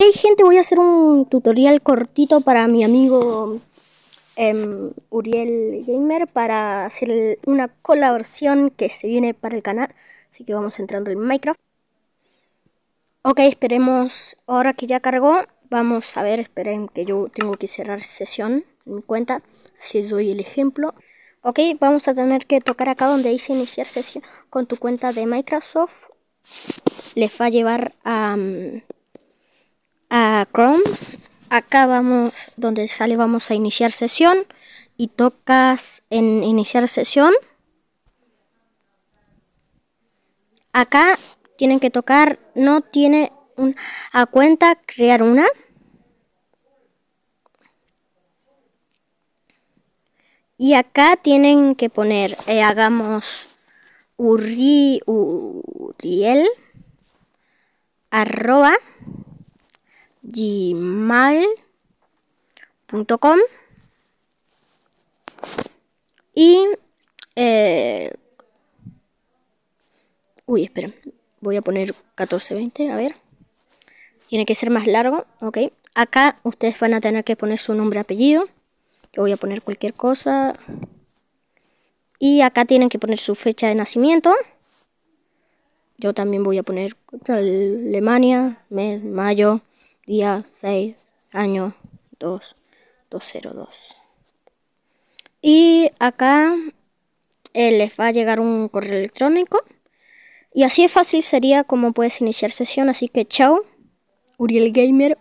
Hey gente, voy a hacer un tutorial cortito para mi amigo em, Uriel Gamer para hacer una colaboración que se viene para el canal. Así que vamos entrando en Minecraft. Ok, esperemos. Ahora que ya cargó, vamos a ver, esperen que yo tengo que cerrar sesión en mi cuenta. si doy el ejemplo. Ok, vamos a tener que tocar acá donde dice iniciar sesión con tu cuenta de Microsoft. Les va a llevar a... Mm, Acá vamos, donde sale vamos a iniciar sesión y tocas en iniciar sesión. Acá tienen que tocar, no tiene una a cuenta crear una. Y acá tienen que poner, eh, hagamos urri, uriel, arroba, gmail.com y eh, uy espera voy a poner 1420 a ver tiene que ser más largo ok acá ustedes van a tener que poner su nombre apellido yo voy a poner cualquier cosa y acá tienen que poner su fecha de nacimiento yo también voy a poner Alemania, mes, mayo día 6, año 2, 202. Y acá eh, les va a llegar un correo electrónico. Y así de fácil sería como puedes iniciar sesión. Así que chao, Uriel Gamer.